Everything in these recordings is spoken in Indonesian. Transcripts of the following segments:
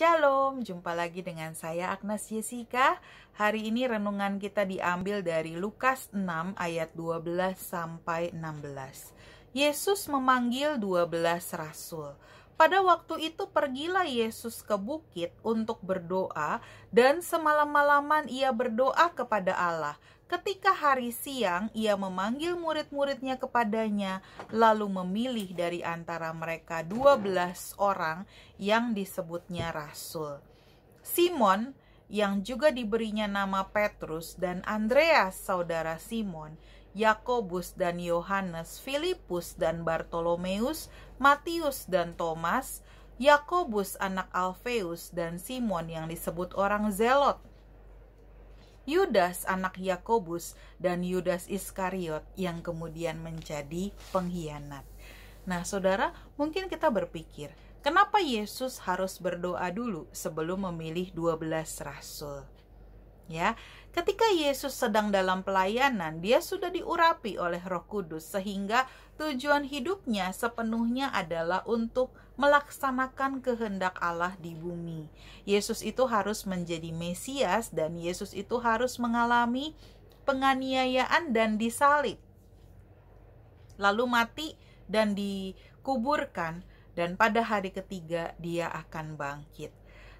Shalom, jumpa lagi dengan saya Agnes Jessica. Hari ini renungan kita diambil dari Lukas 6 ayat 12 sampai 16. Yesus memanggil 12 rasul. Pada waktu itu pergilah Yesus ke bukit untuk berdoa dan semalam-malaman ia berdoa kepada Allah. Ketika hari siang ia memanggil murid-muridnya kepadanya lalu memilih dari antara mereka dua belas orang yang disebutnya rasul. Simon yang juga diberinya nama Petrus dan Andreas saudara Simon Yakobus dan Yohanes, Filipus dan Bartolomeus, Matius dan Thomas, Yakobus anak Alfeus dan Simon yang disebut orang Zelot, Yudas anak Yakobus dan Yudas Iskariot yang kemudian menjadi pengkhianat. Nah, Saudara, mungkin kita berpikir, kenapa Yesus harus berdoa dulu sebelum memilih 12 rasul? Ya, ketika Yesus sedang dalam pelayanan, dia sudah diurapi oleh Roh Kudus sehingga tujuan hidupnya sepenuhnya adalah untuk melaksanakan kehendak Allah di bumi. Yesus itu harus menjadi Mesias dan Yesus itu harus mengalami penganiayaan dan disalib. Lalu mati dan dikuburkan dan pada hari ketiga dia akan bangkit.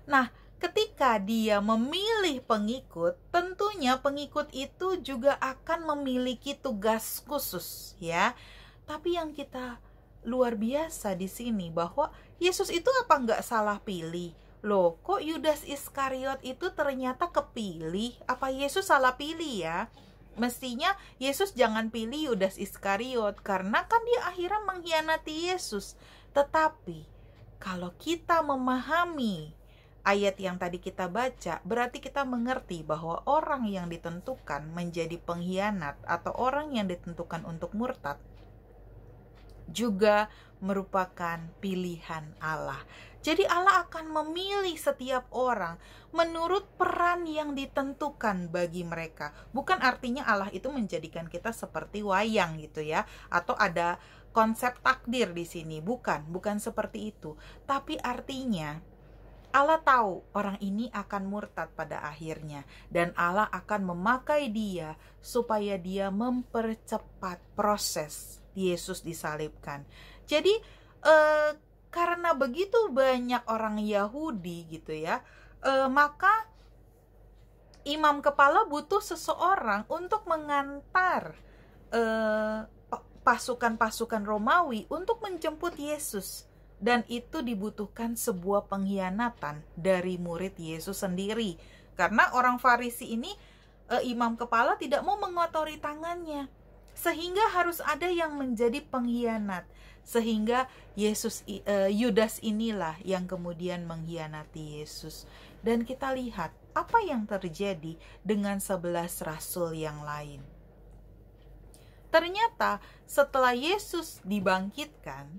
Nah, ketika dia memilih pengikut, tentunya pengikut itu juga akan memiliki tugas khusus, ya. Tapi yang kita luar biasa di sini bahwa Yesus itu apa nggak salah pilih? Loh, kok Yudas Iskariot itu ternyata kepilih? Apa Yesus salah pilih ya? Mestinya Yesus jangan pilih Yudas Iskariot karena kan dia akhirnya mengkhianati Yesus. Tetapi kalau kita memahami ayat yang tadi kita baca, berarti kita mengerti bahwa orang yang ditentukan menjadi pengkhianat atau orang yang ditentukan untuk murtad juga merupakan pilihan Allah. Jadi Allah akan memilih setiap orang menurut peran yang ditentukan bagi mereka. Bukan artinya Allah itu menjadikan kita seperti wayang gitu ya atau ada konsep takdir di sini. Bukan, bukan seperti itu. Tapi artinya Allah tahu orang ini akan murtad pada akhirnya dan Allah akan memakai dia supaya dia mempercepat proses Yesus disalibkan. Jadi eh, karena begitu banyak orang Yahudi gitu ya, eh, maka imam kepala butuh seseorang untuk mengantar eh, pasukan-pasukan eh, Romawi untuk menjemput Yesus dan itu dibutuhkan sebuah pengkhianatan dari murid Yesus sendiri karena orang Farisi ini e, imam kepala tidak mau mengotori tangannya sehingga harus ada yang menjadi pengkhianat sehingga Yesus eh, Yudas inilah yang kemudian mengkhianati Yesus dan kita lihat apa yang terjadi dengan sebelas rasul yang lain Ternyata setelah Yesus dibangkitkan,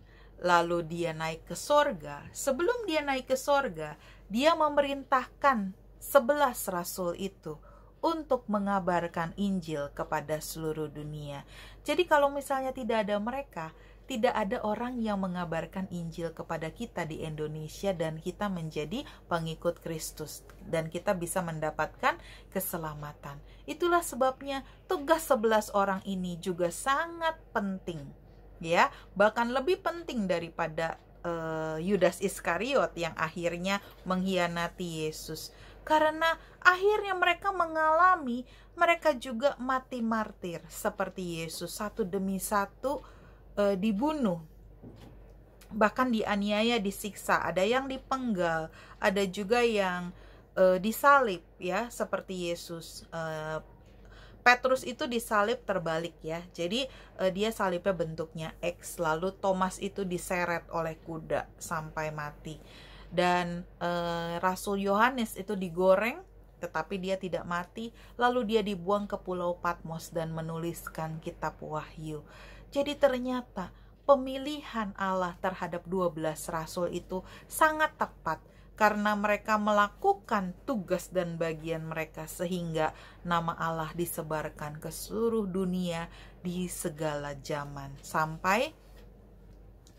lalu dia naik ke sorga, sebelum dia naik ke sorga, dia memerintahkan sebelas rasul itu untuk mengabarkan Injil kepada seluruh dunia. Jadi kalau misalnya tidak ada mereka, tidak ada orang yang mengabarkan Injil kepada kita di Indonesia dan kita menjadi pengikut Kristus dan kita bisa mendapatkan keselamatan. Itulah sebabnya tugas sebelas orang ini juga sangat penting ya bahkan lebih penting daripada eh, Yudas uh, Iskariot yang akhirnya mengkhianati Yesus karena akhirnya mereka mengalami mereka juga mati martir seperti Yesus satu demi satu uh, dibunuh bahkan dianiaya disiksa ada yang dipenggal ada juga yang uh, disalib ya seperti Yesus uh, Petrus itu disalib terbalik ya. Jadi uh, dia salibnya bentuknya X lalu Thomas itu diseret oleh kuda sampai mati. Dan uh, Rasul Yohanes itu digoreng tetapi dia tidak mati, lalu dia dibuang ke pulau Patmos dan menuliskan kitab Wahyu. Jadi ternyata pemilihan Allah terhadap 12 rasul itu sangat tepat karena mereka melakukan tugas dan bagian mereka sehingga nama Allah disebarkan ke seluruh dunia di segala zaman sampai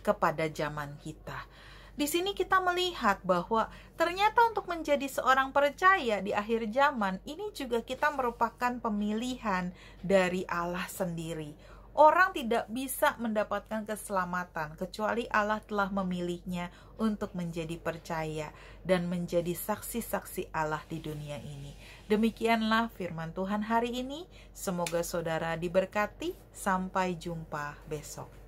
kepada zaman kita. Di sini kita melihat bahwa ternyata untuk menjadi seorang percaya di akhir zaman ini juga kita merupakan pemilihan dari Allah sendiri Orang tidak bisa mendapatkan keselamatan kecuali Allah telah memilihnya untuk menjadi percaya dan menjadi saksi-saksi Allah di dunia ini. Demikianlah firman Tuhan hari ini. Semoga saudara diberkati. Sampai jumpa besok.